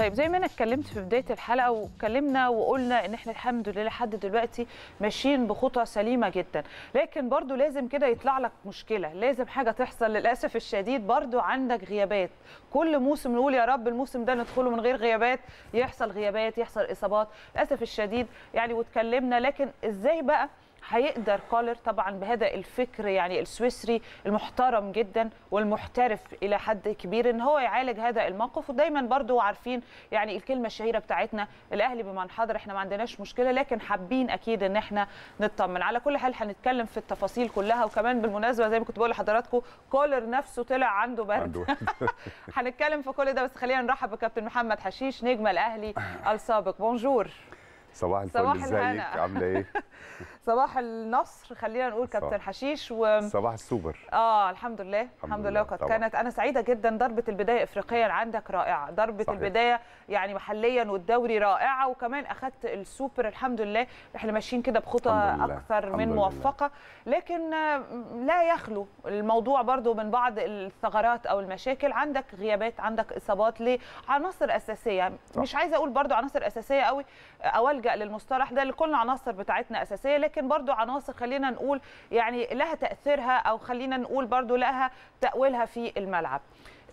طيب زي ما انا اتكلمت في بدايه الحلقه وكلمنا وقلنا ان احنا الحمد لله لحد دلوقتي ماشيين بخطى سليمه جدا لكن برضو لازم كده يطلع لك مشكله لازم حاجه تحصل للاسف الشديد برضو عندك غيابات كل موسم نقول يا رب الموسم ده ندخله من غير غيابات يحصل غيابات يحصل اصابات للاسف الشديد يعني واتكلمنا لكن ازاي بقى هيقدر كولر طبعا بهذا الفكر يعني السويسري المحترم جدا والمحترف الى حد كبير ان هو يعالج هذا الموقف ودايما برضو عارفين يعني الكلمه الشهيره بتاعتنا الاهلي بما نحضر احنا ما عندناش مشكله لكن حابين اكيد ان احنا نطمن على كل حال هنتكلم في التفاصيل كلها وكمان بالمناسبه زي ما كنت بقول لحضراتكم كولر نفسه طلع عنده برد هنتكلم في كل ده بس خلينا نرحب بكابتن محمد حشيش نجم الاهلي السابق بونجور صباح الفل ازيك عامله ايه صباح النصر خلينا نقول كابتن حشيش و صباح السوبر اه الحمد لله الحمد, الحمد لله وقد كانت انا سعيده جدا ضربه البدايه افريقيا عندك رائعه ضربه صحيح. البدايه يعني محليا والدوري رائعه وكمان اخذت السوبر الحمد لله احنا ماشيين كده بخطى اكثر من موفقه لكن آه، لا يخلو الموضوع برضو من بعض الثغرات او المشاكل عندك غيابات عندك اصابات لعناصر اساسيه صح. مش عايزه اقول برضو عناصر اساسيه قوي آه، او الجا للمصطلح ده لكل العناصر بتاعتنا اساسيه لكن ولكن برضو عناصر خلينا نقول يعني لها تاثيرها او خلينا نقول برضو لها تاويلها في الملعب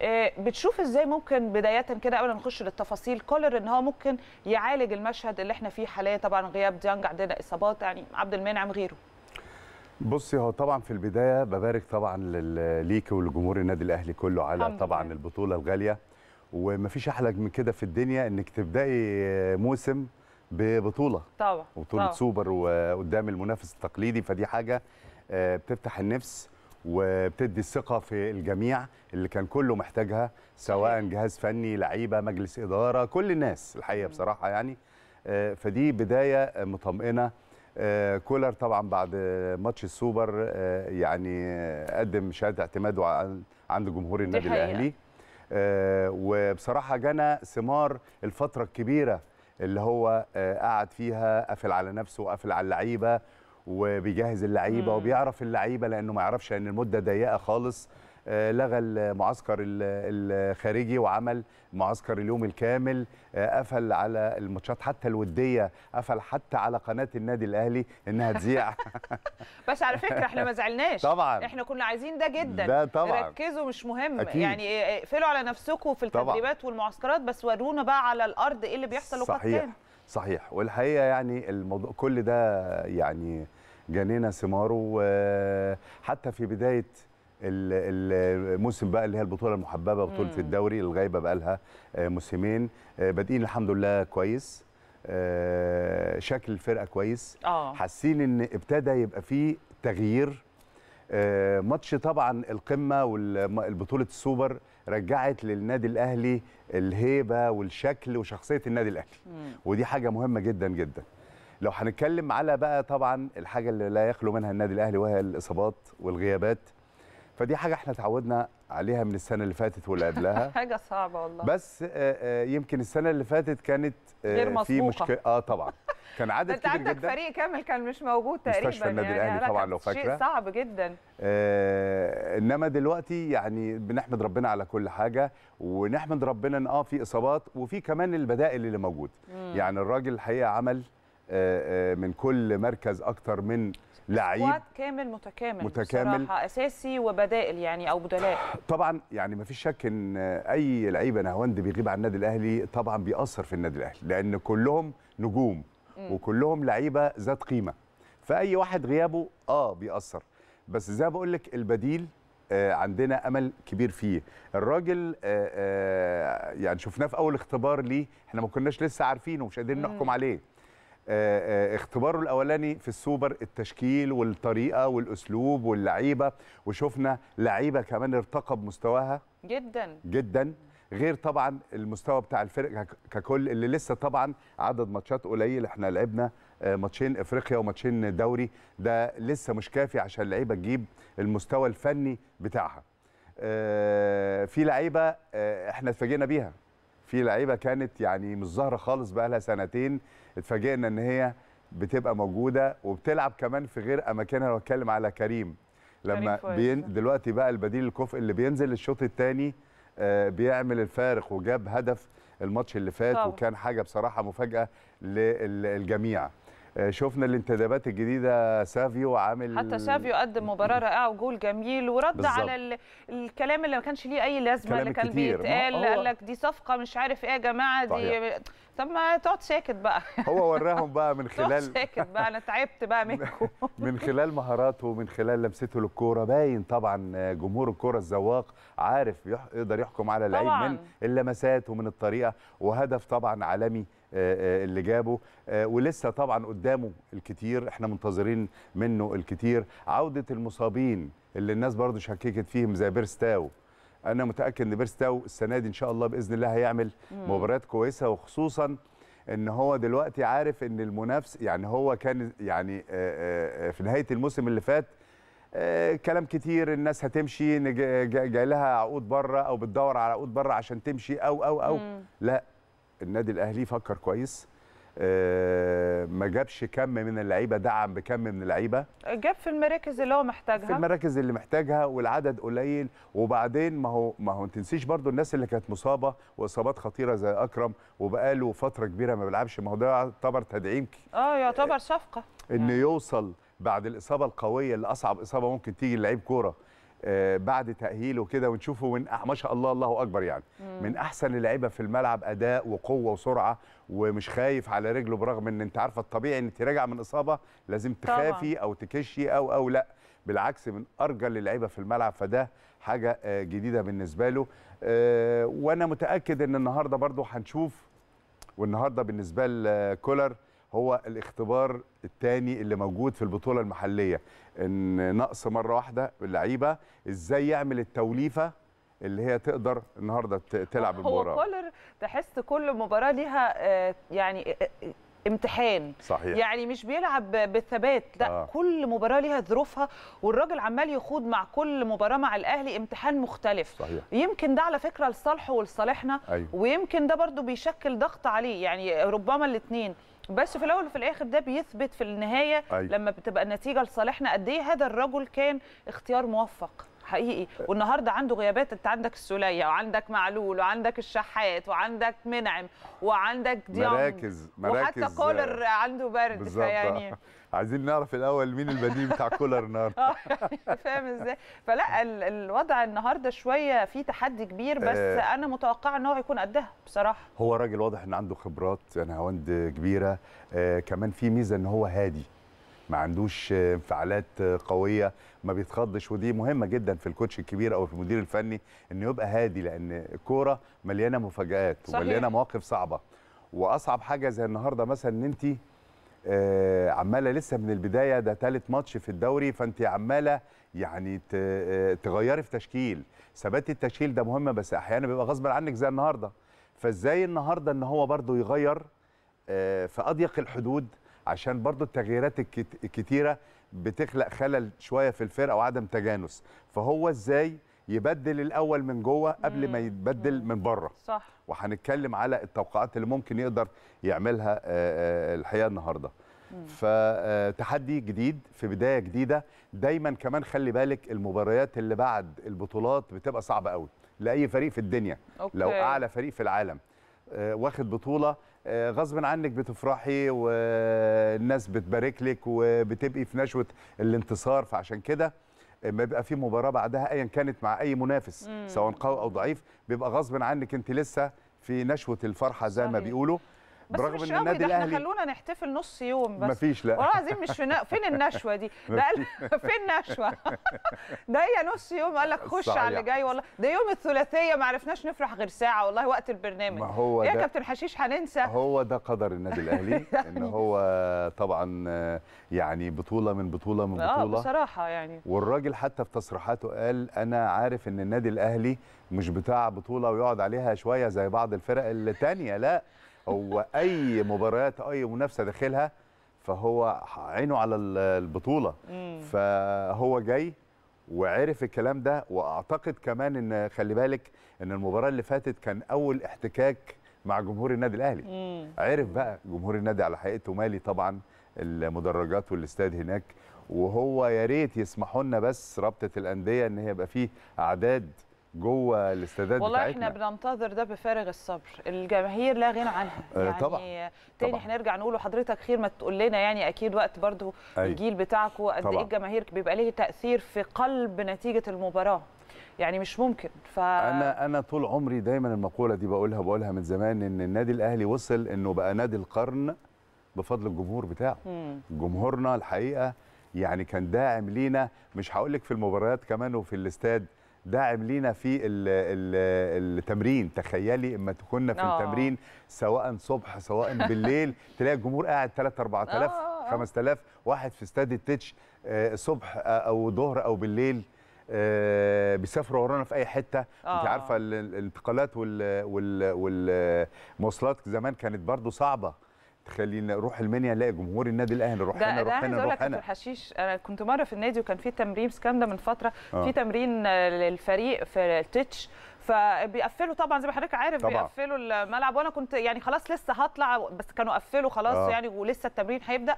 آه، بتشوف ازاي ممكن بدايه كده قبل ما نخش للتفاصيل كولر ان هو ممكن يعالج المشهد اللي احنا فيه حاليا طبعا غياب ديانج عندنا اصابات يعني عبد المنعم غيره بصي هو طبعا في البدايه ببارك طبعا ليكي ولجمهور النادي الاهلي كله على طبعا البطوله الغاليه ومفيش احلى من كده في الدنيا انك تبداي موسم ببطوله طبعا بطوله طبع. سوبر وقدام المنافس التقليدي فدي حاجه آه، بتفتح النفس وبتدي الثقه في الجميع اللي كان كله محتاجها سواء جهاز فني لعيبه مجلس اداره كل الناس الحقيقه بصراحه يعني آه، فدي بدايه مطمئنه آه، كولر طبعا بعد ماتش السوبر يعني قدم شهاده اعتماده عند جمهور النادي الاهلي وبصراحه جنى ثمار الفتره الكبيره اللي هو آه، قعد فيها قافل على نفسه وقافل على اللعيبه وبيجهز اللعيبه وبيعرف اللعيبه لانه ما يعرفش ان المده ضيقه خالص آه، لغى المعسكر الخارجي وعمل معسكر اليوم الكامل آه، قفل على الماتشات حتى الوديه قفل حتى على قناه النادي الاهلي انها تذيع بس على فكره احنا ما زعلناش طبعا احنا كنا عايزين ده جدا ده طبعا ركزوا مش مهم أكيد. يعني آه، اقفلوا على نفسكم في التدريبات والمعسكرات بس ورونا بقى على الارض ايه اللي بيحصل وقت صحيح صحيح والحقيقه يعني الموضوع كل ده يعني جنينا ثماره حتى في بدايه الموسم بقى اللي هي البطوله المحببه بطوله مم. الدوري الغايبه بقى لها آه، موسمين آه، بادئين الحمد لله كويس آه، شكل الفرقه كويس حاسين ان ابتدى يبقى فيه تغيير ماتش طبعا القمه والبطوله السوبر رجعت للنادي الاهلي الهيبه والشكل وشخصيه النادي الاهلي مم. ودي حاجه مهمه جدا جدا لو هنتكلم على بقى طبعا الحاجه اللي لا يخلو منها النادي الاهلي وهي الاصابات والغيابات فدي حاجه احنا اتعودنا عليها من السنه اللي فاتت واللي قبلها حاجه صعبه والله بس آه، آه، يمكن السنه اللي فاتت كانت آه، غير في مشكله اه طبعا كان عدد كبير جدا انت عندك فريق كامل كان مش موجود تقريبا مستشفى النادي يعني الاهلي طبعا لو فاكره شيء صعب جدا آه انما دلوقتي يعني بنحمد ربنا على كل حاجه ونحمد ربنا ان اه في اصابات وفي كمان البدائل اللي موجود مم. يعني الراجل الحقيقه عمل آه من كل مركز اكتر من لعيب كامل متكامل متكامل بصراحة اساسي وبدائل يعني او بدلاء طبعا يعني ما فيش شك ان اي لعيب نهاوند بيغيب عن النادي الاهلي طبعا بيأثر في النادي الاهلي لان كلهم نجوم وكلهم لعيبه ذات قيمه فاي واحد غيابه اه بيأثر بس زي ما بقول لك البديل آه عندنا امل كبير فيه الراجل آه آه يعني شفناه في اول اختبار ليه احنا ما كناش لسه عارفينه ومش قادرين نحكم عليه آه، آه، اختباره الاولاني في السوبر التشكيل والطريقه والاسلوب واللعيبه وشفنا لعيبه كمان ارتقى بمستواها جدا جدا غير طبعا المستوى بتاع الفرق ككل اللي لسه طبعا عدد ماتشات قليل احنا لعبنا آه، ماتشين افريقيا وماتشين دوري ده لسه مش كافي عشان اللعيبه تجيب المستوى الفني بتاعها في لعيبه احنا اتفاجئنا بيها في لعيبه كانت يعني مش ظاهره خالص بقى لها سنتين اتفاجئنا ان هي بتبقى موجوده وبتلعب كمان في غير اماكنها لو اتكلم على كريم لما بين دلوقتي بقى البديل الكفء اللي بينزل الشوط الثاني آه، بيعمل الفارق وجاب هدف الماتش اللي فات طبعا. وكان حاجه بصراحه مفاجاه للجميع شفنا الانتدابات الجديده سافيو عامل حتى سافيو قدم مباراه رائعه وجول جميل ورد بالزبط. على ال... الكلام اللي ما كانش ليه اي لازمه اللي كان بيتقال قال لك دي صفقه مش عارف ايه يا جماعه دي طب ما تقعد ساكت بقى هو وراهم بقى من خلال ساكت بقى انا تعبت بقى منكم من خلال مهاراته ومن خلال لمسته للكوره باين طبعا جمهور الكوره الذواق عارف يقدر يحكم على اللعيب من اللمسات ومن الطريقه وهدف طبعا عالمي آه، آه، اللي جابه آه، ولسه طبعا قدامه الكتير احنا منتظرين منه الكتير عوده المصابين اللي الناس برضو شككت فيهم زي بيرستاو انا متاكد ان بيرستاو السنه دي ان شاء الله باذن الله هيعمل مباريات كويسه وخصوصا ان هو دلوقتي عارف ان المنافس يعني هو كان يعني في نهايه الموسم اللي فات كلام كتير الناس هتمشي جاي لها عقود بره او بتدور على عقود بره عشان تمشي او او او لا النادي الاهلي فكر كويس آه، ما جابش كم من اللعيبه دعم بكم من اللعيبه جاب في المراكز اللي هو محتاجها في المراكز اللي محتاجها والعدد قليل وبعدين ما هو ما هو ما تنسيش برضو الناس اللي كانت مصابه واصابات خطيره زي اكرم وبقاله فتره كبيره ما بيلعبش ما هو ده يعتبر تدعيم اه يعتبر صفقه ان يعني. يوصل بعد الاصابه القويه اللي اصعب اصابه ممكن تيجي للعيب كوره آه، بعد تاهيله كده ونشوفه من ما شاء الله الله اكبر يعني مم. من احسن اللعيبه في الملعب اداء وقوه وسرعه ومش خايف على رجله برغم ان انت عارفه الطبيعي ان انت راجع من اصابه لازم تخافي طبعا. او تكشي او او لا بالعكس من ارجل اللعيبه في الملعب فده حاجه آه، جديده بالنسبه له آه، وانا متاكد ان النهارده برضو هنشوف والنهارده بالنسبه لكولر هو الاختبار الثاني اللي موجود في البطوله المحليه ان نقص مره واحده اللعيبه ازاي يعمل التوليفه اللي هي تقدر النهارده تلعب المباراه هو كولر تحس كل مباراه ليها آه، يعني آه، آه، امتحان صحيح. يعني مش بيلعب بالثبات لا آه. كل مباراه ليها ظروفها والراجل عمال يخوض مع كل مباراه مع الاهلي امتحان مختلف صحيح. يمكن ده على فكره لصالحه ولصالحنا أيوه. ويمكن ده برضو بيشكل ضغط عليه يعني ربما الاثنين بس في الاول وفي الاخر ده بيثبت في النهايه أيوة. لما بتبقى النتيجه لصالحنا قد ايه هذا الرجل كان اختيار موفق حقيقي والنهارده عنده غيابات انت عندك السوليه وعندك معلول وعندك الشحات وعندك منعم وعندك ديانج مراكز مراكز وحتى كولر عنده برد فيعني عايزين نعرف الاول مين البديل بتاع كولر النهارده آه، فاهم ازاي فلا الوضع النهارده شويه في تحدي كبير بس آه انا متوقعه ان هو يكون قدها بصراحه هو راجل واضح ان عنده خبرات نهاوند يعني كبيره آه كمان في ميزه ان هو هادي ما عندوش انفعالات قويه ما بيتخضش ودي مهمه جدا في الكوتش الكبير او في المدير الفني انه يبقى هادي لان الكوره مليانه مفاجات ومليانه مواقف صعبه واصعب حاجه زي النهارده مثلا ان انت آه، عماله لسه من البدايه ده ثالث ماتش في الدوري فانت عماله يعني آه، تغيري في تشكيل ثبات التشكيل ده مهم بس احيانا بيبقى غصب عنك زي النهارده فازاي النهارده ان هو برده يغير آه، في اضيق الحدود عشان برده التغييرات الكتيره بتخلق خلل شويه في الفرقه وعدم تجانس فهو ازاي يبدل الاول من جوه قبل ما يتبدل من بره صح وهنتكلم على التوقعات اللي ممكن يقدر يعملها آه، آه، الحقيقه النهارده فتحدي آه، جديد في بدايه جديده دايما كمان خلي بالك المباريات اللي بعد البطولات بتبقى صعبه قوي لاي فريق في الدنيا أوكي. لو اعلى فريق في العالم واخد بطوله غصب عنك بتفرحي والناس بتبارك لك وبتبقي في نشوه الانتصار فعشان كده لما يبقى في مباراه بعدها ايا كانت مع اي منافس سواء قوي او ضعيف بيبقى غصب عنك انت لسه في نشوه الفرحه زي ما بيقولوا بس برغم مش ان النادي الاهلي خلونا نحتفل نص يوم بس مفيش لا والله العظيم مش فينا فين النشوه دي ده قال فين النشوه ده هي نص يوم قال لك خش على اللي جاي والله ده يوم الثلاثيه ما عرفناش نفرح غير ساعه والله وقت البرنامج ما هو يا كابتن حشيش هننسى هو ده قدر النادي الاهلي ان هو طبعا يعني بطوله من بطوله من آه، بطوله اه بصراحه يعني والراجل حتى في تصريحاته قال انا عارف ان النادي الاهلي مش بتاع بطوله ويقعد عليها شويه زي بعض الفرق الثانيه لا هو اي مباريات اي منافسه داخلها فهو عينه على البطوله فهو جاي وعرف الكلام ده واعتقد كمان ان خلي بالك ان المباراه اللي فاتت كان اول احتكاك مع جمهور النادي الاهلي مم. عرف بقى جمهور النادي على حقيقته مالي طبعا المدرجات والاستاد هناك وهو يا ريت يسمحوا لنا بس رابطه الانديه ان هي يبقى فيه اعداد جوه الاستادات والله بتاعتنا. احنا بننتظر ده بفارغ الصبر الجماهير لا غنى عنها آه، يعني طبعا. تاني هنرجع نقول لحضرتك خير ما تقول لنا يعني اكيد وقت برضو أي. الجيل بتاعكم قد ايه الجماهير بيبقى ليه تاثير في قلب نتيجه المباراه يعني مش ممكن ف انا انا طول عمري دايما المقوله دي بقولها بقولها من زمان ان النادي الاهلي وصل انه بقى نادي القرن بفضل الجمهور بتاعه مم. جمهورنا الحقيقه يعني كان داعم لينا مش هقول لك في المباريات كمان وفي الاستاد داعم لينا في التمرين تخيلي اما كنا في أوه. التمرين سواء صبح سواء بالليل تلاقي الجمهور قاعد 3 4000 5000 واحد في استاد التتش آه، صبح آه، او ظهر او بالليل آه، بيسافروا ورانا في اي حته انت عارفه الانتقالات والمواصلات زمان كانت برضو صعبه تخلينا نروح المنيا نلاقي جمهور النادي الاهلي روحنا روحنا روحنا الحشيش انا كنت مره في النادي وكان في تمرين سكان ده من فتره آه. في تمرين للفريق في التتش فبيقفلوا طبعا زي ما حضرتك عارف طبعا. بيقفلوا الملعب وانا كنت يعني خلاص لسه هطلع بس كانوا قفلوا خلاص آه. يعني ولسه التمرين هيبدا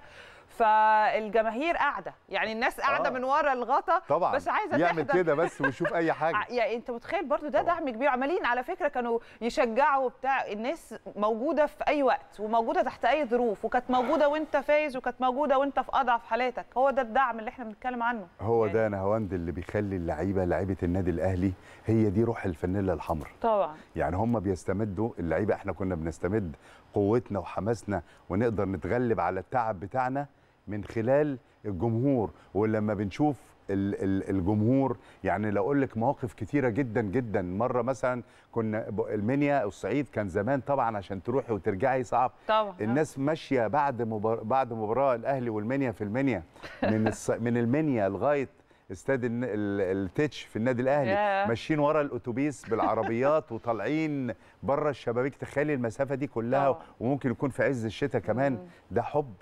فالجماهير قاعده يعني الناس قاعده آه. من ورا الغطا طبعا بس عايزه يعمل كده بس ويشوف اي حاجه يعني انت متخيل برضو ده دعم كبير عمالين على فكره كانوا يشجعوا بتاع الناس موجوده في اي وقت وموجوده تحت اي ظروف وكانت موجوده وانت فايز وكانت موجوده وانت في اضعف حالاتك هو ده الدعم اللي احنا بنتكلم عنه هو يعني. ده انا هوند اللي بيخلي اللعيبه لعيبه النادي الاهلي هي دي روح الفانيلا الحمراء طبعا يعني هم بيستمدوا اللعيبه احنا كنا بنستمد قوتنا وحماسنا ونقدر نتغلب على التعب بتاعنا من خلال الجمهور ولما بنشوف الجمهور يعني لو اقول لك مواقف كتيره جدا جدا مره مثلا كنا المنيا والصعيد كان زمان طبعا عشان تروحي وترجعي صعب طبعا الناس ماشيه بعد مبار... بعد مباراه الاهلي والمنيا في المنيا من الص... من المنيا لغايه استاد التتش في النادي الاهلي ماشيين ورا الاتوبيس بالعربيات وطالعين بره الشبابيك تخيلي المسافه دي كلها طبعا. وممكن يكون في عز الشتاء كمان ده حب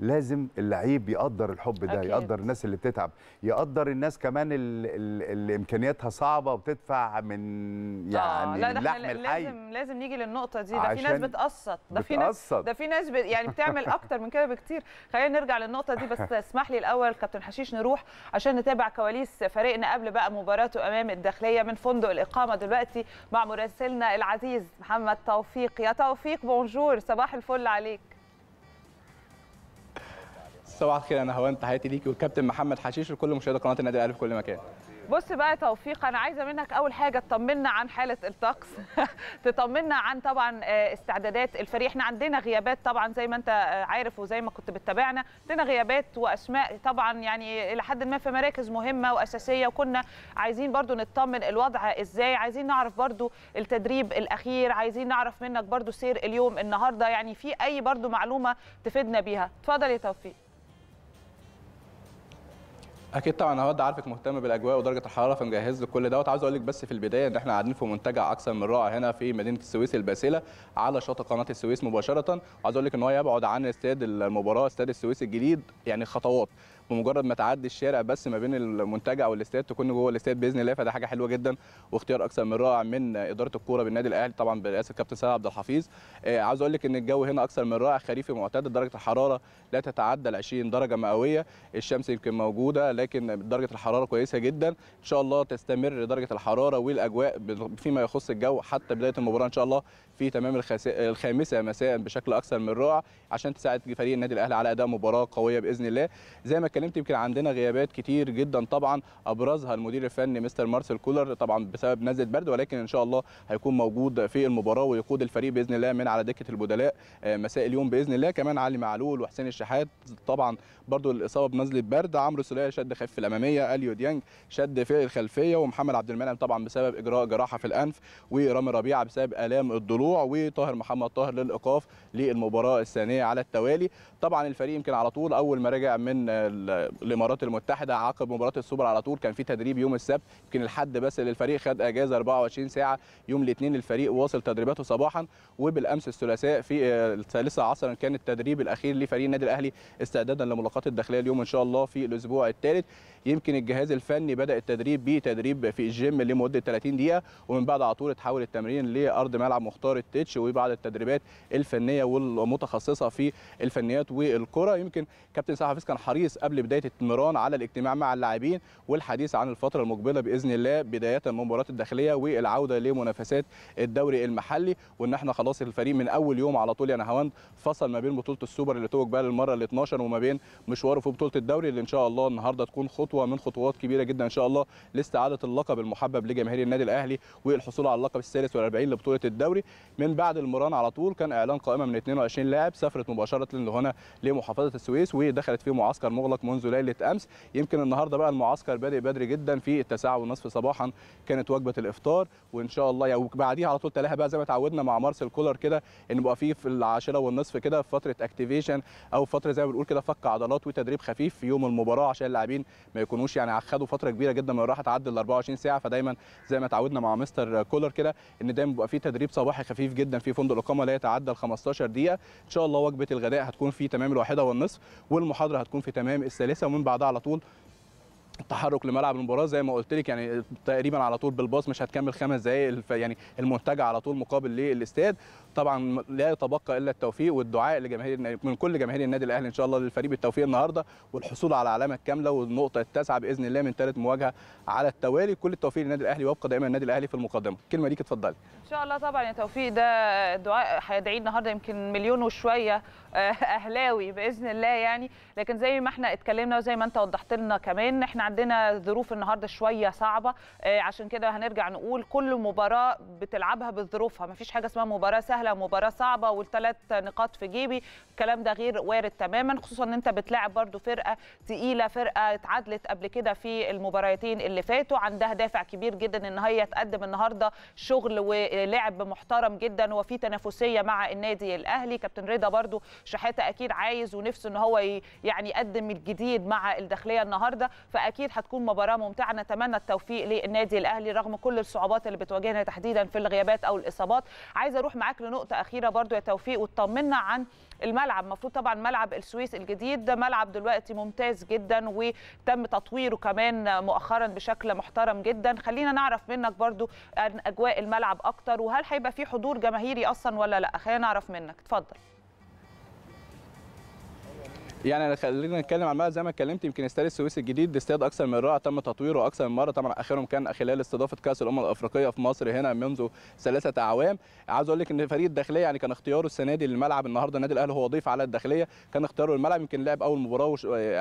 لازم اللعيب يقدر الحب ده أكيد. يقدر الناس اللي بتتعب يقدر الناس كمان اللي امكانياتها صعبه وبتدفع من يعني آه. لا يعني ده لحم الحي لازم لازم نيجي للنقطه دي ده في ناس بتقسط ده في ناس ده في ناس يعني بتعمل اكتر من كده بكتير خلينا نرجع للنقطه دي بس اسمح لي الاول كابتن حشيش نروح عشان نتابع كواليس فريقنا قبل بقى مباراته امام الداخليه من فندق الاقامه دلوقتي مع مراسلنا العزيز محمد توفيق يا توفيق بونجور صباح الفل عليك صباح الخير انا هوان تحياتي ليكي والكابتن محمد حشيش لكل مشاهدي قناه النادي الاهلي في كل مكان بص بقى يا توفيق انا عايزه منك اول حاجه تطمنا عن حاله الطقس تطمنا عن طبعا آه، استعدادات الفريق احنا عندنا غيابات طبعا زي ما انت آه، عارف وزي ما كنت بتتابعنا عندنا غيابات واسماء طبعا يعني الى حد ما في مراكز مهمه واساسيه وكنا عايزين برضو نطمن الوضع ازاي عايزين نعرف برضو التدريب الاخير عايزين نعرف منك برضو سير اليوم النهارده يعني في اي برضو معلومه تفيدنا بيها اتفضل يا توفيق اكيد طبعا هود عارفك مهتم بالاجواء ودرجه الحراره فمجهز لك كل دوت عاوز اقول لك بس في البدايه ان احنا قاعدين في منتجع اكثر من رائع هنا في مدينه السويس الباسله على شاطئ قناه السويس مباشره وعاوز اقول لك ان هو يبعد عن استاد المباراه استاد السويس الجديد يعني خطوات بمجرد ما تعدي الشارع بس ما بين المنتجع والاستاد تكون جوه الاستاد باذن الله فده حاجه حلوه جدا واختيار اكثر من رائع من اداره الكوره بالنادي الاهلي طبعا برئاسه كابتن سيد عبد الحفيظ آه، عاوز اقول لك ان الجو هنا اكثر من رائع خريفي معتدل درجه الحراره لا تتعدى ال 20 درجه مئويه الشمس يمكن موجوده لكن درجه الحراره كويسه جدا ان شاء الله تستمر درجه الحراره والاجواء فيما يخص الجو حتى بدايه المباراه ان شاء الله في تمام الخامسه مساء بشكل اكثر من رائع عشان تساعد فريق النادي الاهلي على اداء مباراه قويه باذن الله زي ما اتكلمت يمكن عندنا غيابات كتير جدا طبعا ابرزها المدير الفني مستر مارسيل كولر طبعا بسبب نزله برد ولكن ان شاء الله هيكون موجود في المباراه ويقود الفريق باذن الله من على دكه البدلاء آه، مساء اليوم باذن الله كمان علي معلول وحسين الشحات طبعا برضو الاصابه بنزله برد عمرو سوليه شد خف الاماميه اليو ديانج شد في الخلفيه ومحمد عبد المنعم طبعا بسبب اجراء جراحه في الانف ورامي ربيعه بسبب الام الضلوع وطاهر محمد طاهر للايقاف للمباراه الثانيه على التوالي طبعا الفريق يمكن على طول اول ما رجع من الامارات المتحده عقب مباراه السوبر على طول كان في تدريب يوم السبت يمكن الحد بس للفريق خد اجازه 24 ساعه يوم الاثنين الفريق واصل تدريباته صباحا وبالامس الثلاثاء في الثالثه عصرا كان التدريب الاخير لفريق النادي الاهلي استعدادا لملاقات الداخليه اليوم ان شاء الله في الاسبوع الثالث يمكن الجهاز الفني بدا التدريب بتدريب في الجيم لمده 30 دقيقه ومن بعد على طول اتحول التمرين لارض ملعب مختار التتش وبعض التدريبات الفنيه والمتخصصه في الفنيات والكره يمكن كابتن سعد حفيظ كان حريص قبل بدايه التمران على الاجتماع مع اللاعبين والحديث عن الفتره المقبله باذن الله بدايه من مباراه الداخليه والعوده لمنافسات الدوري المحلي وان احنا خلاص الفريق من اول يوم على طول يعني هوند فصل ما بين بطوله السوبر اللي توج بقى للمره ال 12 وما بين مشواره في بطوله الدوري اللي ان شاء الله النهارده تكون خطوه من خطوات كبيره جدا ان شاء الله لاستعاده اللقب المحبب لجماهير النادي الاهلي والحصول على اللقب الثالث والأربعين لبطوله الدوري من بعد المران على طول كان اعلان قائمه من 22 لاعب سافرت مباشره لهنا لمحافظه السويس ودخلت في معسكر مغلق منذ ليله امس يمكن النهارده بقى المعسكر بادئ بدري جدا في التاسعه ونصف صباحا كانت وجبه الافطار وان شاء الله يعني بعديها على طول تلاها بقى زي ما اتعودنا مع مارسيل كولر كده ان بقى فيه في العاشره والنصف كده فتره اكتيفيشن او فتره زي ما بنقول كده فك عضلات وتدريب خفيف في يوم المباراه عشان اللاعبين ما يكونوش يعني خدوا فتره كبيره جدا من الراحه تعدي ال 24 ساعه فدايما زي ما اتعودنا مع مستر كولر كده ان دايما بيبقى فيه تدريب صباحي خفيف جدا في فندق الاقامه لا يتعدى ال 15 دقيقه ان شاء الله وجبه الغداء هتكون في تمام الواحده والنصف والمحاضره هتكون في تمام الثالثه ومن بعدها على طول تحرك لملعب المباراه زي ما قلت لك يعني تقريبا على طول بالباص مش هتكمل خمس دقائق يعني المنتجع على طول مقابل للاستاد طبعا لا يتبقى الا التوفيق والدعاء لجماهير من كل جماهير النادي الاهلي ان شاء الله للفريق بالتوفيق النهارده والحصول على العلامه الكامله والنقطه التاسعه باذن الله من ثالث مواجهه على التوالي كل التوفيق للنادي الاهلي ويبقى دائما النادي الاهلي في المقدمه كلمه ليك اتفضلي ان شاء الله طبعا يا توفيق ده الدعاء هيدعي النهارده يمكن مليون وشويه اهلاوي باذن الله يعني لكن زي ما احنا اتكلمنا وزي ما انت وضحت لنا كمان احنا عندنا ظروف النهارده شويه صعبه آه، عشان كده هنرجع نقول كل مباراه بتلعبها بظروفها مفيش حاجه اسمها مباراه سهله ومباراه صعبه والثلاث نقاط في جيبي الكلام ده غير وارد تماما خصوصا ان انت بتلاعب برده فرقه تقيله فرقه اتعادلت قبل كده في المباراتين اللي فاتوا عندها دافع كبير جدا ان هي تقدم النهارده شغل ولعب محترم جدا وفي تنافسيه مع النادي الاهلي كابتن رضا برده شحاته اكيد عايز ونفسه ان هو يعني يقدم الجديد مع الداخليه النهارده فاكيد هتكون مباراه ممتعه نتمنى التوفيق للنادي الاهلي رغم كل الصعوبات اللي بتواجهنا تحديدا في الغيابات او الاصابات عايزه اروح معاك لنقطه اخيره برضو يا توفيق وتطمنا عن الملعب المفروض طبعا ملعب السويس الجديد ده ملعب دلوقتي ممتاز جدا وتم تطويره كمان مؤخرا بشكل محترم جدا خلينا نعرف منك برضو عن اجواء الملعب اكتر وهل هيبقى في حضور جماهيري اصلا ولا لا خلينا نعرف منك اتفضل يعني خلينا نتكلم عن الملعب زي ما اتكلمت يمكن استاد السويس الجديد استاد اكثر من رائع تم تطويره اكثر من مره طبعا اخرهم كان خلال استضافه كاس الامم الافريقيه في مصر هنا منذ ثلاثه اعوام عاوز اقول لك ان فريق الداخليه يعني كان اختياره السنه دي للملعب النهارده النادي الاهلي هو ضيف على الداخليه كان اختياره الملعب يمكن لعب اول مباراه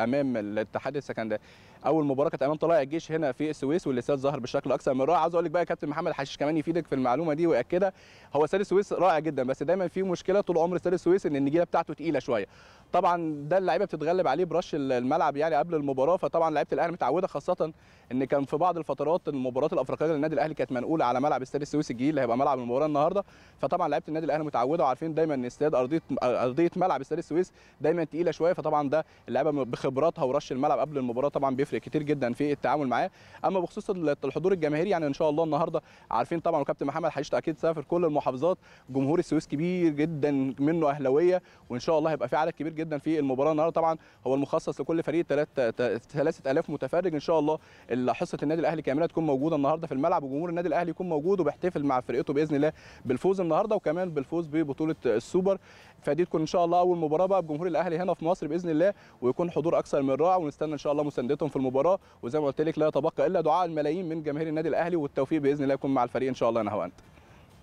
امام الاتحاد السكندري اول مباراه كانت امام طلائع الجيش هنا في السويس والاستاد ظهر بشكل اكثر من رائع عاوز اقول لك بقى كابتن محمد حشيش كمان يفيدك في المعلومه دي وياكدها هو استاد السويس رائع جدا بس دايما في مشكله طول عمر استاد السويس ان النجيله بتاعته تقيله شويه طبعا ده اللعيبه بتتغلب عليه برش الملعب يعني قبل المباراه فطبعا لعيبه الاهلي متعوده خاصه ان كان في بعض الفترات المباريات الافريقيه للنادي الاهلي كانت منقوله على ملعب استاد السويس الجديد اللي هيبقى ملعب المباراه النهارده فطبعا لعيبه النادي الاهلي متعوده وعارفين دايما ان استاد ارضيه ارضيه ملعب استاد السويس دايما تقيله شويه فطبعا ده اللعيبه بخبراتها ورش الملعب قبل المباراه طبعا بيفرق كتير جدا في التعامل معاه اما بخصوص الحضور الجماهيري يعني ان شاء الله النهارده عارفين طبعا وكابتن محمد حشيش اكيد سافر كل المحافظات جمهور السويس كبير جدا منه اهلاويه وان شاء الله هيبقى في عدد كبير جدا في المباراه النهارده طبعا هو المخصص لكل فريق 3000 متفرج ان شاء الله حصه النادي الاهلي كامله تكون موجوده النهارده في الملعب وجمهور النادي الاهلي يكون موجود وبيحتفل مع فرقته باذن الله بالفوز النهارده وكمان بالفوز ببطوله السوبر فدي تكون ان شاء الله اول مباراه بقى بجمهور الاهلي هنا في مصر باذن الله ويكون حضور اكثر من رائع ونستنى ان شاء الله مساندتهم في المباراه وزي ما قلت لك لا يتبقى الا دعاء الملايين من جماهير النادي الاهلي والتوفيق باذن الله يكون مع الفريق ان شاء الله انا وانت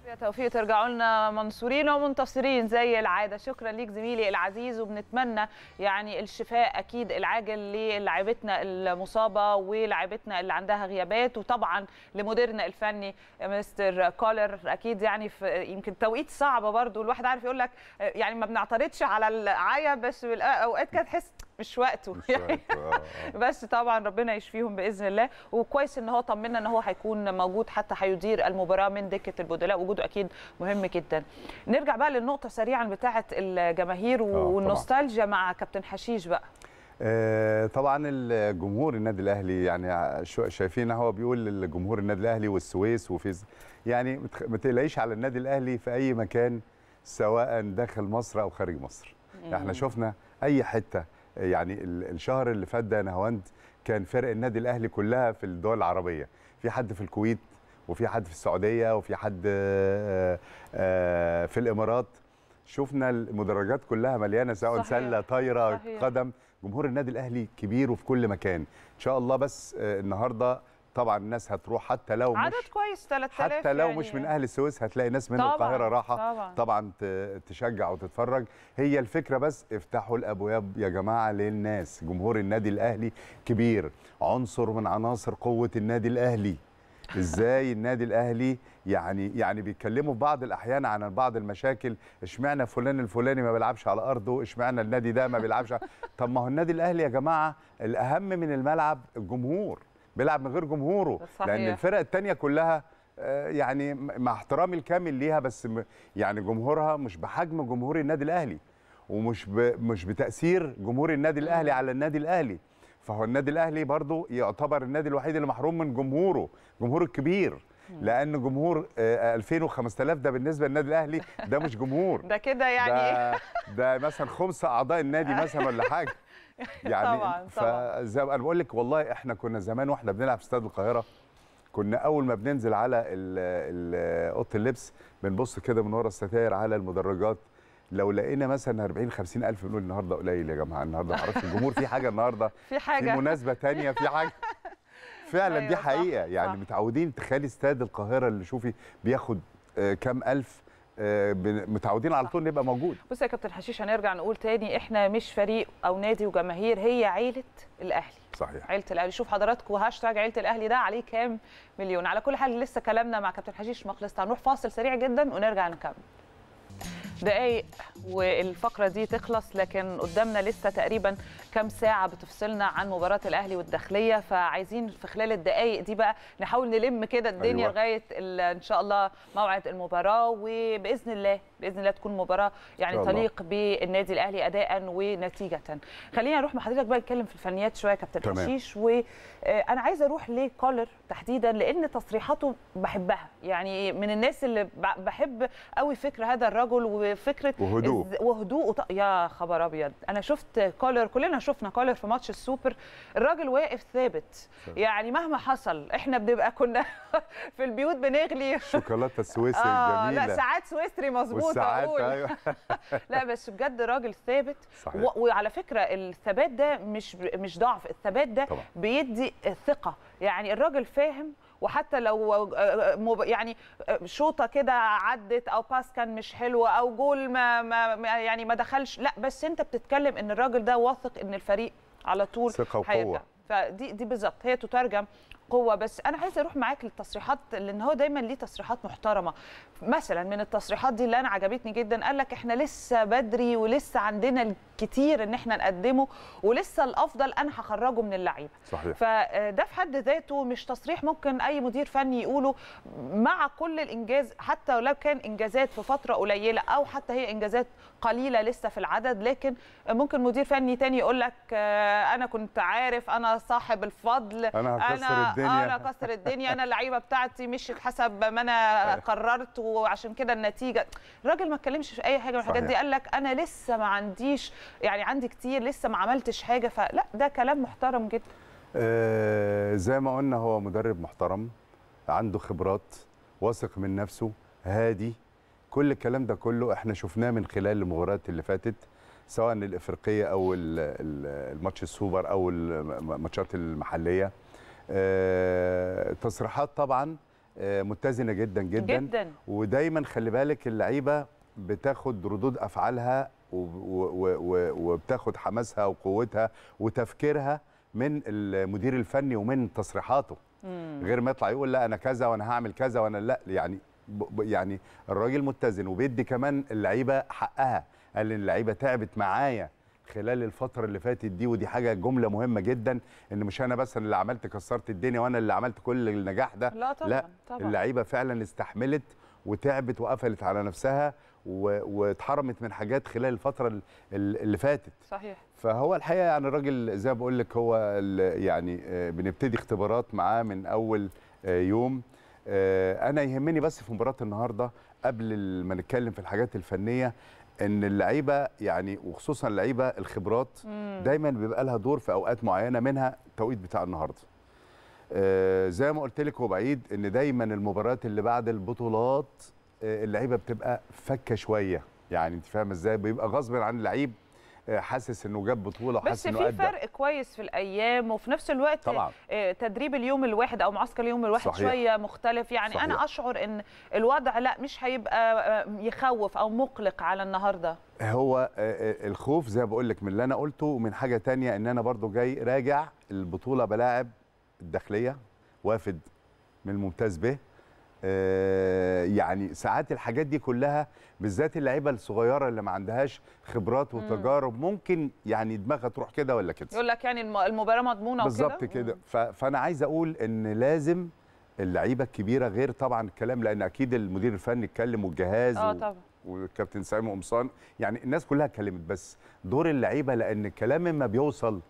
يا توفيق ترجعوا لنا منصورين ومنتصرين زي العاده شكرا ليك زميلي العزيز وبنتمنى يعني الشفاء اكيد العاجل للاعيبتنا المصابه ولاعيبتنا اللي عندها غيابات وطبعا لمديرنا الفني مستر كولر اكيد يعني في يمكن توقيت صعب برضو الواحد عارف يقول لك يعني ما بنعترضش على العايه بس اوقات كانت تحس مش وقته مش يعني آه، آه. بس طبعا ربنا يشفيهم باذن الله وكويس ان هو طمنا ان هو هيكون موجود حتى هيدير المباراه من دكه البدلاء وجوده اكيد مهم جدا نرجع بقى للنقطه سريعا بتاعه الجماهير آه، والنوستالجيا مع كابتن حشيش بقى طبعا الجمهور النادي الاهلي يعني شايفين هو بيقول الجمهور النادي الاهلي والسويس وفي يعني ما تقلقيش على النادي الاهلي في اي مكان سواء داخل مصر او خارج مصر احنا شفنا اي حته يعني الشهر اللي فات ده نهاوند كان فرق النادي الاهلي كلها في الدول العربيه في حد في الكويت وفي حد في السعوديه وفي حد آه، آه، في الامارات شفنا المدرجات كلها مليانه سواء سله طايره قدم جمهور النادي الاهلي كبير وفي كل مكان ان شاء الله بس آه، النهارده طبعا الناس هتروح حتى لو عدد مش كويس 3000 حتى لو يعني مش من يعني. اهل السويس هتلاقي ناس من القاهره راحه طبعا, طبعا تشجع وتتفرج هي الفكره بس افتحوا الابواب يا جماعه للناس جمهور النادي الاهلي كبير عنصر من عناصر قوه النادي الاهلي ازاي النادي الاهلي يعني يعني بيتكلموا في بعض الاحيان عن بعض المشاكل اشمعنى فلان الفلاني ما بيلعبش على ارضه اشمعنى النادي ده ما بيلعبش طب ما هو النادي الاهلي يا جماعه الاهم من الملعب الجمهور بيلعب من غير جمهوره صحيح. لان الفرق الثانيه كلها آه، يعني مع احترامي الكامل ليها بس يعني جمهورها مش بحجم جمهور النادي الاهلي ومش مش بتاثير جمهور النادي الاهلي على النادي الاهلي فهو النادي الاهلي برضه يعتبر النادي الوحيد اللي محروم من جمهوره جمهور الكبير لان جمهور 2000 آه، و5000 ده بالنسبه للنادي الاهلي ده مش جمهور ده كده يعني ده, ده مثلا خمسه اعضاء النادي مثلا ولا حاجه يعني طبعا طبعا فزي ما انا بقول لك والله احنا كنا زمان واحنا بنلعب في استاد القاهره كنا اول ما بننزل على اوضه اللبس بنبص كده من ورا الستاير على المدرجات لو لقينا مثلا 40 50 الف بنقول النهارده قليل يا جماعه النهارده معرفش الجمهور في حاجه النهارده في حاجه في مناسبه ثانيه في حاجه فعلا دي أيوة، حقيقه يعني متعودين تخلي استاد القاهره اللي شوفي بياخد آه، كام الف آه، متعودين على طول نبقى موجود بص يا كابتن حشيش هنرجع نقول تاني احنا مش فريق او نادي وجماهير هي عيله الاهلي صحيح عيله الاهلي شوف حضراتكم هاشتاج عيله الاهلي ده عليه كام مليون على كل حال لسه كلامنا مع كابتن حشيش ما خلصش هنروح فاصل سريع جدا ونرجع نكمل دقايق والفقرة دي تخلص لكن قدامنا لسه تقريبا كام ساعة بتفصلنا عن مباراة الأهلي والداخلية فعايزين في خلال الدقايق دي بقى نحاول نلم كده الدنيا أيوة. لغاية إن شاء الله موعد المباراة وبإذن الله باذن الله تكون مباراه يعني تليق بالنادي الاهلي اداء ونتيجه خلينا نروح مع حضرتك بقى نتكلم في الفنيات شويه كابتن حشيش وانا آه، عايزه اروح لكولر تحديدا لان تصريحاته بحبها يعني من الناس اللي بحب قوي فكر هذا الرجل وفكره وهدوء وهدوء وط... يا خبر ابيض انا شفت كولر كلنا شفنا كولر في ماتش السوبر الراجل واقف ثابت يعني مهما حصل احنا بنبقى كنا في البيوت بنغلي شوكولاته سويسري آه جميله لا ساعات سويسري مظبوط ساعات ايوه لا بس بجد راجل ثابت صحيح. وعلى فكره الثبات ده مش مش ضعف الثبات ده طبعا. بيدي ثقه يعني الراجل فاهم وحتى لو آه، آه، يعني آه، شوطه كده عدت او باس كان مش حلو او جول ما, ما يعني ما دخلش لا بس انت بتتكلم ان الراجل ده واثق ان الفريق على طول ثقه وقوه فدي دي بالظبط هي تترجم قوه بس انا عايزه اروح معاك للتصريحات لان هو دايما ليه تصريحات محترمه مثلا من التصريحات دي اللي انا عجبتني جدا قال لك احنا لسه بدري ولسه عندنا الكتير ان احنا نقدمه ولسه الافضل انا هخرجه من اللعيبه صحيح فده آه، في حد ذاته مش تصريح ممكن اي مدير فني يقوله مع كل الانجاز حتى ولو كان انجازات في فتره قليله او حتى هي انجازات قليله لسه في العدد لكن ممكن مدير فني تاني يقول لك آه، انا كنت عارف انا صاحب الفضل انا, أنا الدنيا انا آه، كسر الدنيا انا اللعيبه بتاعتي مشيت حسب ما انا قررت وعشان كده النتيجه الراجل ما اتكلمش في اي حاجه من الحاجات دي قال لك انا لسه ما عنديش يعني عندي كتير لسه ما عملتش حاجه فلا ده كلام محترم جدا آه زي ما قلنا هو مدرب محترم عنده خبرات واثق من نفسه هادي كل الكلام ده كله احنا شفناه من خلال المباريات اللي فاتت سواء الافريقيه او الماتش السوبر او الماتشات المحليه آه، تصريحات طبعا آه، متزنه جدا جدا, جداً. ودايما خلي بالك اللعيبه بتاخد ردود افعالها وبتاخد حماسها وقوتها وتفكيرها من المدير الفني ومن تصريحاته مم. غير ما يطلع يقول لا انا كذا وانا هعمل كذا وانا لا يعني يعني الراجل متزن وبيدي كمان اللعيبه حقها قال اللعيبه تعبت معايا خلال الفترة اللي فاتت دي ودي حاجة جملة مهمة جدا ان مش انا بس اللي عملت كسرت الدنيا وانا اللي عملت كل النجاح ده لا طبعا, لا طبعا. اللعيبة فعلا استحملت وتعبت وقفلت على نفسها واتحرمت من حاجات خلال الفترة اللي فاتت صحيح فهو الحقيقة يعني الراجل زي ما بقول لك هو يعني آه، بنبتدي اختبارات معاه من أول آه، يوم آه، انا يهمني بس في مباراه النهارده قبل ما نتكلم في الحاجات الفنيه ان اللعيبه يعني وخصوصا اللعيبه الخبرات مم. دايما بيبقى لها دور في اوقات معينه منها التوقيت بتاع النهارده آه زي ما قلت لك وبعيد ان دايما المباريات اللي بعد البطولات آه اللعيبه بتبقى فكه شويه يعني انت فاهمه ازاي بيبقى غصب عن اللعيب حاسس انه جاب بطوله حاسس انه بس في فرق كويس في الايام وفي نفس الوقت طبعا. آه، تدريب اليوم الواحد او معسكر اليوم الواحد صحيح. شويه مختلف يعني صحيح. انا اشعر ان الوضع لا مش هيبقى آه، يخوف او مقلق على النهارده هو آه، الخوف زي ما بقول لك من اللي انا قلته ومن حاجه تانية ان انا برضو جاي راجع البطوله بلاعب الداخليه وافد من الممتاز به آه، يعني ساعات الحاجات دي كلها بالذات اللعيبه الصغيره اللي ما عندهاش خبرات وتجارب ممكن يعني دماغها تروح كده ولا كده يقول لك يعني المباراه مضمونه بالظبط كده فانا عايز اقول ان لازم اللعيبه الكبيره غير طبعا الكلام لان اكيد المدير الفني اتكلم والجهاز اه طبعا والكابتن سامي قمصان يعني الناس كلها اتكلمت بس دور اللعيبه لان الكلام اما بيوصل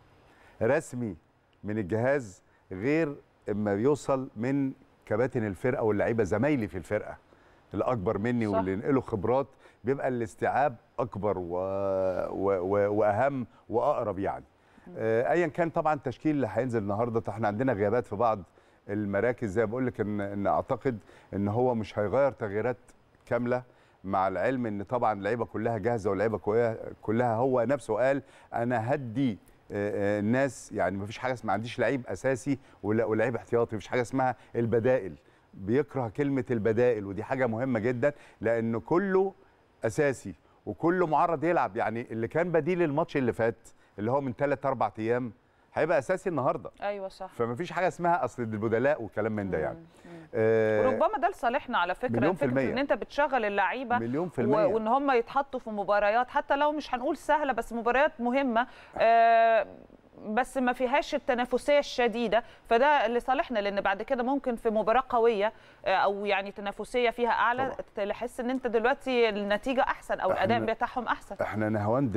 رسمي من الجهاز غير اما بيوصل من كباتن الفرقه واللعيبه زمايلي في الفرقه الاكبر مني صح. واللي نقله خبرات بيبقى الاستيعاب اكبر و... و... و... واهم واقرب يعني آه، ايا كان طبعا التشكيل اللي هينزل النهارده احنا عندنا غيابات في بعض المراكز زي ما بقول لك ان ان اعتقد ان هو مش هيغير تغييرات كامله مع العلم ان طبعا اللعيبه كلها جاهزه واللعيبه كلها هو نفسه قال انا هدي آه، آه، الناس يعني ما فيش حاجه اسمها ما عنديش لعيب اساسي ولعيب احتياطي ما فيش حاجه اسمها البدائل بيكره كلمه البدائل ودي حاجه مهمه جدا لان كله اساسي وكله معرض يلعب يعني اللي كان بديل الماتش اللي فات اللي هو من 3 4 ايام هيبقى اساسي النهارده ايوه صح فمفيش حاجه اسمها اصل البدلاء وكلام من ده يعني آه ربما ده لصالحنا على فكره مليون في المية. ان انت بتشغل اللعيبه مليون في المية. وان هم يتحطوا في مباريات حتى لو مش هنقول سهله بس مباريات مهمه آه بس ما فيهاش التنافسيه الشديده فده لصالحنا لان بعد كده ممكن في مباراه قويه آه، او يعني تنافسيه فيها اعلى تحس ان انت دلوقتي النتيجه احسن او الاداء بتاعهم احسن احنا نهواند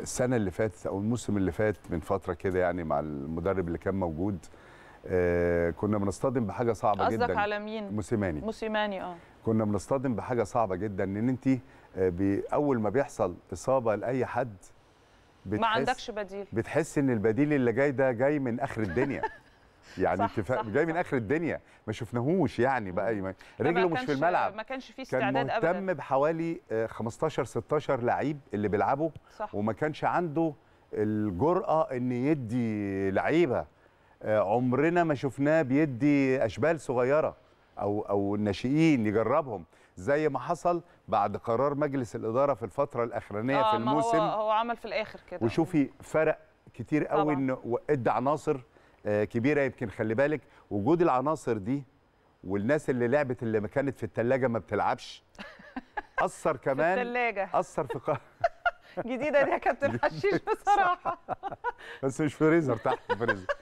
السنه اللي فاتت او الموسم اللي فات من فتره كده يعني مع المدرب اللي كان موجود آه، كنا بنصطدم بحاجه صعبه جدا قصدك على مين موسيماني موسيماني اه كنا بنصطدم بحاجه صعبه جدا ان انت آه، باول اول ما بيحصل اصابه لاي حد بتحس ما عندكش بديل بتحس ان البديل اللي جاي ده جاي من اخر الدنيا يعني صح صح جاي من اخر الدنيا ما شفناهوش يعني بقى رجله مش في الملعب ما كانش في استعداد ابدا كان مهتم بحوالي 15 آه، 16 لعيب اللي بيلعبوا وما كانش عنده الجرأه ان يدي لعيبه آه، عمرنا ما شفناه بيدي اشبال صغيره او او الناشئين يجربهم زي ما حصل بعد قرار مجلس الاداره في الفتره الاخرانيه آه في الموسم هو, هو عمل في الاخر كده وشوفي فرق كتير قوي انه ادى عناصر آه، كبيره يمكن خلي بالك وجود العناصر دي والناس اللي لعبت اللي ما كانت في الثلاجه ما بتلعبش اثر كمان في اثر في جديده دي يا كابتن حشيش بصراحه بس مش فريزر تحت فريزر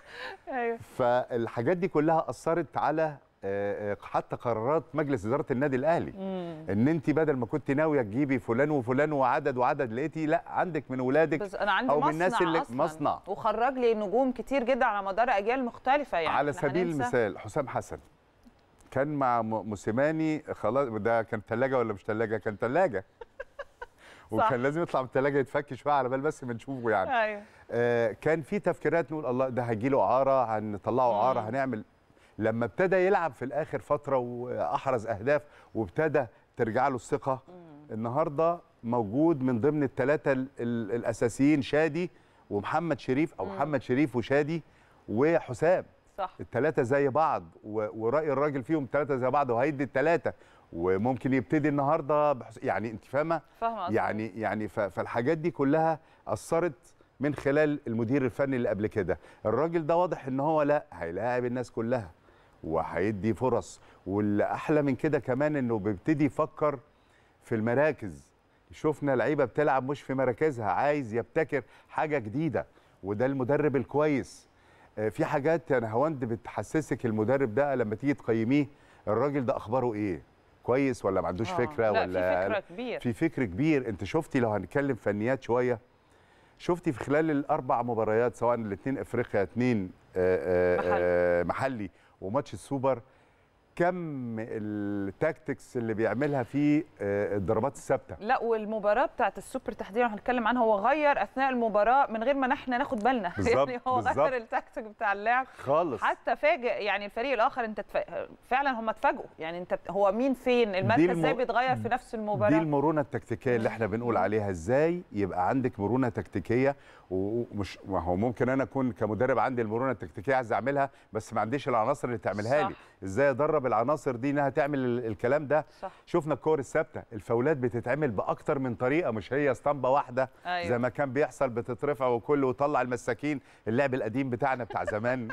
ايوه فالحاجات دي كلها اثرت على آه، آه، حتى قرارات مجلس اداره النادي الاهلي مم. ان انت بدل ما كنت ناويه تجيبي فلان وفلان وعدد وعدد لقيتي لا عندك من ولادك بس أنا عندي او من الناس اللي أصلاً. مصنع وخرج لي نجوم كتير جدا على مدار اجيال مختلفه يعني على سبيل المثال حسام حسن كان مع موسيماني خلاص ده كان ثلاجه ولا مش ثلاجه كان ثلاجه وكان لازم يطلع من الثلاجه يتفك شويه على بال بس ما نشوفه يعني أيوه. آه كان في تفكيرات نقول الله ده هيجي له اعاره هنطلعه اعاره هنعمل لما ابتدى يلعب في الاخر فتره واحرز اهداف وابتدى ترجع له الثقه النهارده موجود من ضمن الثلاثه الاساسيين شادي ومحمد شريف او محمد شريف وشادي وحسام صح الثلاثه زي بعض وراي الراجل فيهم ثلاثه زي بعض وهيدي الثلاثه وممكن يبتدي النهارده بحس... يعني انت فاهمه يعني يعني ف... فالحاجات دي كلها اثرت من خلال المدير الفني اللي قبل كده الراجل ده واضح ان هو لا هيلاعب الناس كلها وهيدي فرص واللي احلى من كده كمان انه بيبتدي يفكر في المراكز شفنا لعيبه بتلعب مش في مراكزها عايز يبتكر حاجه جديده وده المدرب الكويس آه، في حاجات انا هوند بتحسسك المدرب ده لما تيجي تقيميه الراجل ده اخباره ايه كويس ولا ما عندوش آه، فكره لا ولا في فكره كبير في فكر كبير انت شفتي لو هنتكلم فنيات شويه شفتي في خلال الاربع مباريات سواء الاثنين افريقيا اثنين آه، محلي. محلي وماتش السوبر كم التاكتكس اللي بيعملها في آه، الضربات الثابته لا والمباراه بتاعت السوبر تحديدا هنتكلم عنها هو غير اثناء المباراه من غير ما احنا ناخد بالنا بالزبط يعني هو بالزبط. غير التاكتيك بتاع اللعب خالص حتى فاجئ يعني الفريق الاخر انت تف... فعلا هم اتفاجئوا يعني انت هو مين فين المركز ازاي بيتغير في نفس المباراه دي المرونه التكتيكيه اللي احنا بنقول عليها ازاي يبقى عندك مرونه تكتيكيه ومش ما هو ممكن انا اكون كمدرب عندي المرونه التكتيكيه عايز اعملها بس ما عنديش العناصر اللي تعملها صح. لي ازاي ادرب العناصر دي انها تعمل الكلام ده صح. شفنا الكور الثابته الفاولات بتتعمل باكتر من طريقه مش هي اسطمبه واحده أيوة. زي ما كان بيحصل بتترفع وكله وطلع المساكين اللعب القديم بتاعنا بتاع زمان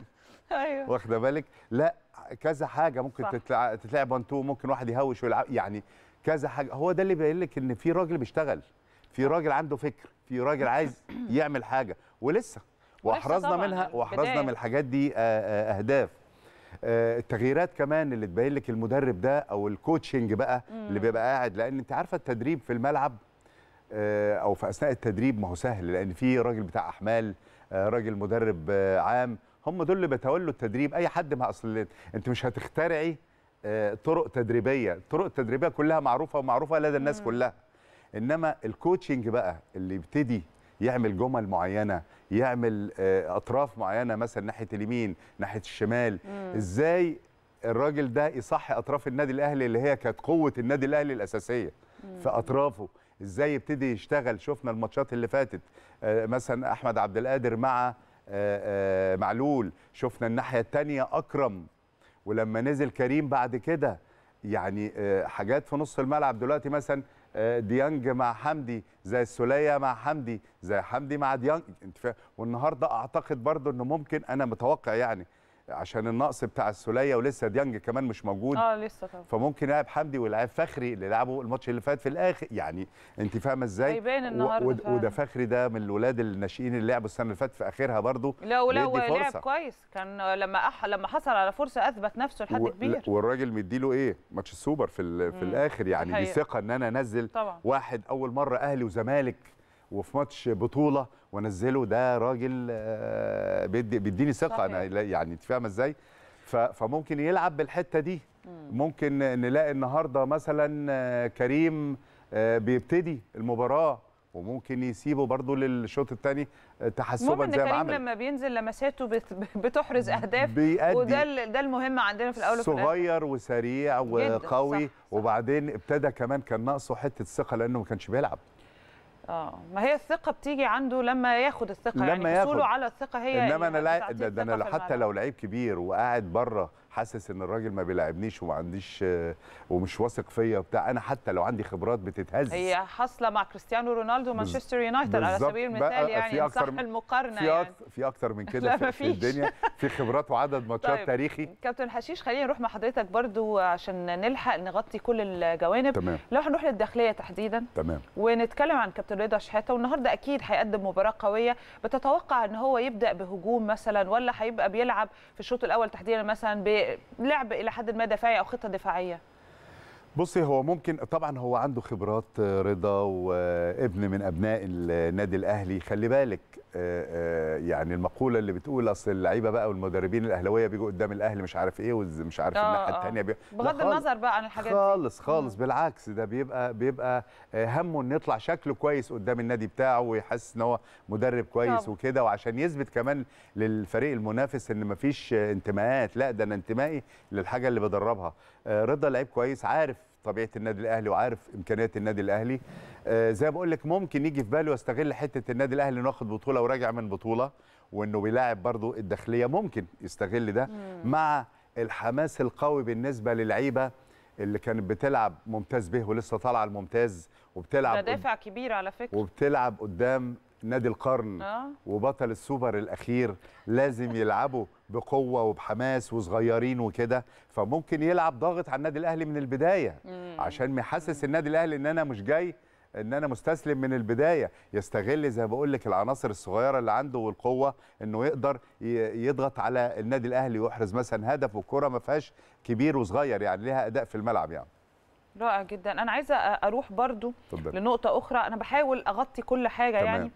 ايوه واخده بالك لا كذا حاجه ممكن تتلعب 1 2 ممكن واحد يهوش ويلعب يعني كذا حاجه هو ده اللي بيقول لك ان في راجل بيشتغل في راجل عنده فكر في راجل عايز يعمل حاجه ولسه واحرزنا منها واحرزنا من الحاجات دي آه، آه، اهداف آه، التغييرات كمان اللي تبين لك المدرب ده او الكوتشنج بقى اللي بيبقى قاعد لان انت عارفه التدريب في الملعب او في اثناء التدريب ما هو سهل لان في راجل بتاع احمال راجل مدرب عام هم دول اللي بيتولوا التدريب اي حد ما اصل انت مش هتخترعي طرق تدريبيه الطرق التدريبيه كلها معروفه ومعروفه لدى الناس كلها انما الكوتشنج بقى اللي يبتدي يعمل جمل معينه يعمل آه، اطراف معينه مثلا ناحيه اليمين ناحيه الشمال مم. ازاي الراجل ده يصحي اطراف النادي الاهلي اللي هي كانت قوه النادي الاهلي الاساسيه مم. في اطرافه ازاي يبتدي يشتغل شفنا الماتشات اللي فاتت آه، مثلا احمد عبد القادر مع آه، معلول شفنا الناحيه الثانيه اكرم ولما نزل كريم بعد كده يعني حاجات في نص الملعب دلوقتي مثلا آه، ديانج مع حمدي زي السوليه مع حمدي زي حمدي مع ديانج انت والنهارده اعتقد برضو انه ممكن انا متوقع يعني عشان النقص بتاع السوليه ولسه ديانج كمان مش موجود اه لسه طبعا فممكن لاعب حمدي ولاعب فخري اللي لعبوا الماتش اللي فات في الاخر يعني انت فاهمه ازاي هيبان النهارده وده فخري ده من الولاد الناشئين اللي لعبوا السنه اللي فاتت في اخرها برضه لا ولا لعب كويس كان لما أح... لما حصل على فرصه اثبت نفسه لحد و... كبير والراجل مديله ايه ماتش السوبر في ال... في الاخر يعني دي ثقه ان انا انزل واحد اول مره اهلي وزمالك وفي ماتش بطوله وانزله ده راجل آه، بيدي بيديني ثقه انا يعني انت فاهمه ازاي فممكن يلعب بالحته دي ممكن نلاقي النهارده مثلا آه، كريم آه، بيبتدي المباراه وممكن يسيبه برضه للشوط الثاني تحسبا زي ما عمل لما بينزل لمساته بتحرز اهداف وده ده المهم عندنا في الاول وفي صغير وسريع وقوي صح صح. وبعدين ابتدى كمان كان ناقصه حته ثقه لانه ما كانش بيلعب اه ما هي الثقه بتيجي عنده لما ياخد الثقه يعني لما يعني حصوله على الثقه هي انما انا لا ده انا حتى لو لعيب كبير وقاعد بره حاسس ان الراجل ما بيلاعبنيش وما عنديش آه، ومش واثق فيا وبتاع انا حتى لو عندي خبرات بتتهز هي حاصله مع كريستيانو رونالدو ومانشستر يونايتد على سبيل المثال يعني صح المقارنه في يعني. في اكتر من كده في, في الدنيا في خبرات وعدد ماتشات طيب. تاريخي كابتن حشيش خلينا نروح مع حضرتك برضو عشان نلحق نغطي كل الجوانب تمام. لو هنروح للداخليه تحديدا تمام ونتكلم عن كابتن رضا شحاته والنهارده اكيد هيقدم مباراه قويه بتتوقع ان هو يبدا بهجوم مثلا ولا هيبقى بيلعب في الشوط الاول تحديدا مثلا ب لعب الى حد ما دفاعي او خطه دفاعيه بصي هو ممكن طبعا هو عنده خبرات آه، رضا وابن من ابناء النادي الاهلي خلي بالك آه، آه، يعني المقوله اللي بتقول اصل اللعيبه بقى والمدربين الاهلاويه بيجوا قدام الاهلي مش عارف ايه ومش عارف الناحيه الثانيه بي... بغض النظر بقى عن الحاجات خالص دي. خالص بالعكس ده بيبقى بيبقى همه ان يطلع شكله كويس قدام النادي بتاعه ويحس ان هو مدرب كويس وكده وعشان يثبت كمان للفريق المنافس ان مفيش انتماءات لا ده انا انتمائي للحاجه اللي بدربها آه، رضا لعيب كويس عارف طبيعه النادي الاهلي وعارف امكانيات النادي الاهلي آه، زي ما بقول لك ممكن يجي في بالي واستغل حته النادي الاهلي انه واخد بطوله وراجع من بطوله وانه بيلاعب برضه الداخليه ممكن يستغل ده مم. مع الحماس القوي بالنسبه للعيبه اللي كانت بتلعب ممتاز به ولسه طالعه الممتاز وبتلعب ده دافع كبير على فكره وبتلعب قدام نادي القرن آه. وبطل السوبر الاخير لازم يلعبوا بقوه وبحماس وصغيرين وكده فممكن يلعب ضاغط على النادي الاهلي من البدايه مم. عشان محسس النادي الاهلي ان انا مش جاي ان انا مستسلم من البدايه يستغل زي ما بقول لك العناصر الصغيره اللي عنده والقوه انه يقدر يضغط على النادي الاهلي ويحرز مثلا هدف وكره ما فيهاش كبير وصغير يعني ليها اداء في الملعب يعني رائع جدا انا عايزه اروح برضو طبعا. لنقطه اخرى انا بحاول اغطي كل حاجه تمام. يعني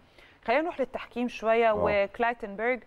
خلينا نروح للتحكيم شويه وكلايتنبرج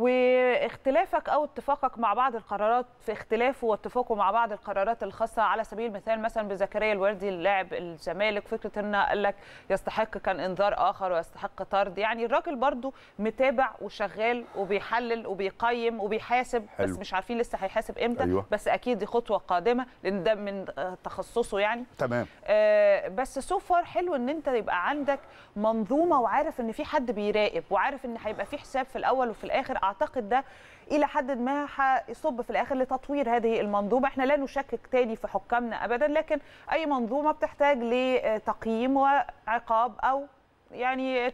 واختلافك او اتفاقك مع بعض القرارات في اختلافه واتفاقه مع بعض القرارات الخاصه على سبيل المثال مثلا بزكريا الوردي اللاعب الزمالك فكره ان قال لك يستحق كان انذار اخر ويستحق طرد يعني الراجل برضو متابع وشغال وبيحلل وبيقيم وبيحاسب حلو. بس مش عارفين لسه هيحاسب امتى أيوة. بس اكيد دي خطوه قادمه لان ده من تخصصه يعني تمام آه بس سوفر حلو ان انت يبقى عندك منظومه وعارف ان في حد بيراقب وعارف ان هيبقى في حساب في الاول وفي الاخر اعتقد ده الى حد ما هيصب في الاخر لتطوير هذه المنظومه احنا لا نشكك تاني في حكامنا ابدا لكن اي منظومه بتحتاج لتقييم وعقاب او يعني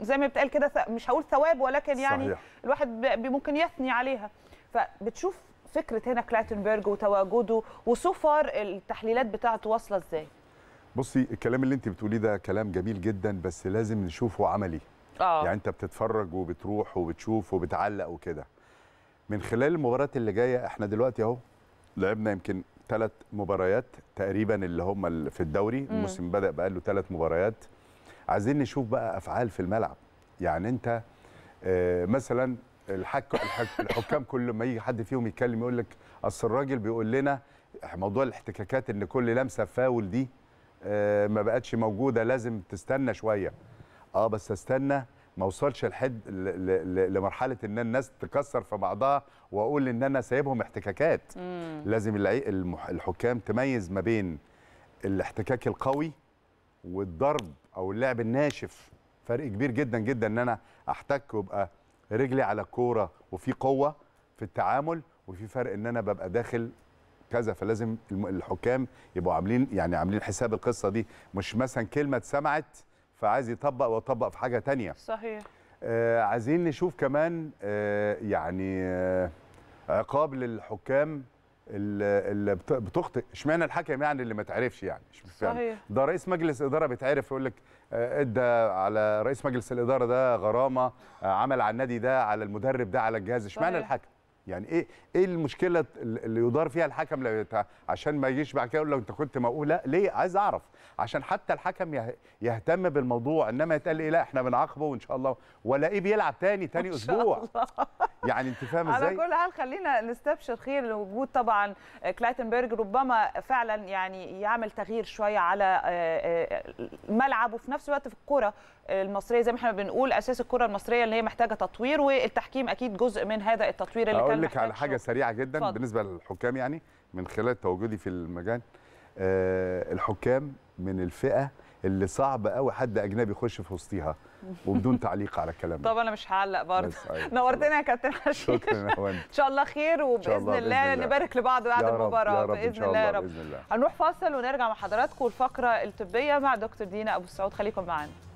زي ما بتقال كده مش هقول ثواب ولكن يعني صحيح. الواحد ممكن يثني عليها فبتشوف فكره هنا كلاتنبرج وتواجده وسفر التحليلات بتاعته واصله ازاي بصي الكلام اللي انت بتقوليه ده كلام جميل جدا بس لازم نشوفه عملي أوه. يعني انت بتتفرج وبتروح وبتشوف وبتعلق وكده من خلال المباريات اللي جايه احنا دلوقتي اهو لعبنا يمكن ثلاث مباريات تقريبا اللي هم في الدوري الموسم بدا بقى له ثلاث مباريات عايزين نشوف بقى افعال في الملعب يعني انت آه مثلا الحك... الحك... الحكام كل ما يجي حد فيهم يتكلم يقول لك اصل الراجل بيقول لنا موضوع الاحتكاكات ان كل لمسه فاول دي آه ما بقتش موجوده لازم تستنى شويه اه بس استنى ما اوصلش لحد لمرحله ان الناس تكسر في بعضها واقول ان انا سايبهم احتكاكات مم. لازم الحكام تميز ما بين الاحتكاك القوي والضرب او اللعب الناشف فرق كبير جدا جدا ان انا احتك وابقى رجلي على الكوره وفي قوه في التعامل وفي فرق ان انا ببقى داخل كذا فلازم الحكام يبقوا عاملين يعني عاملين حساب القصه دي مش مثلا كلمه اتسمعت فعايز يطبق ويطبق في حاجه تانية صحيح آه عايزين نشوف كمان آه يعني آه عقاب للحكام اللي بتخطئ اشمعنى الحكم يعني اللي ما تعرفش يعني؟, يعني صحيح ده رئيس مجلس اداره بيتعرف يقول لك آه، ادى على رئيس مجلس الاداره ده غرامه آه، عمل على النادي ده على المدرب ده على الجهاز اشمعنى الحكم يعني ايه ايه المشكله اللي يدار فيها الحكم لو عشان ما يجيش بعد كده يقول لو انت كنت مقوله لا ليه عايز اعرف عشان حتى الحكم يهتم بالموضوع انما يتقال ايه لا احنا بنعاقبه وان شاء الله ولا ايه بيلعب تاني تاني اسبوع يعني انت فاهم ازاي على كل حال خلينا نستبشر خير لوجود طبعا آه، كلايتنبرج ربما فعلا يعني يعمل تغيير شويه على آه، آه، ملعب وفي نفس الوقت في الكوره المصريه زي ما احنا بنقول اساس الكره المصريه اللي هي محتاجه تطوير والتحكيم اكيد جزء من هذا التطوير اللي كان لك على حاجه شو. سريعه جدا فضل. بالنسبه للحكام يعني من خلال تواجدي في المجال آه الحكام من الفئه اللي صعب قوي حد اجنبي يخش في وسطيها وبدون تعليق على الكلام طب انا مش هعلق برضه أيوة. نورتنا يا كابتن حشيش ان شاء الله خير وباذن الله, الله نبارك لبعض بعد المباراه باذن الله يا رب هنروح فاصل ونرجع مع حضراتكم الفقره الطبيه مع دكتور دينا ابو السعود خليكم معانا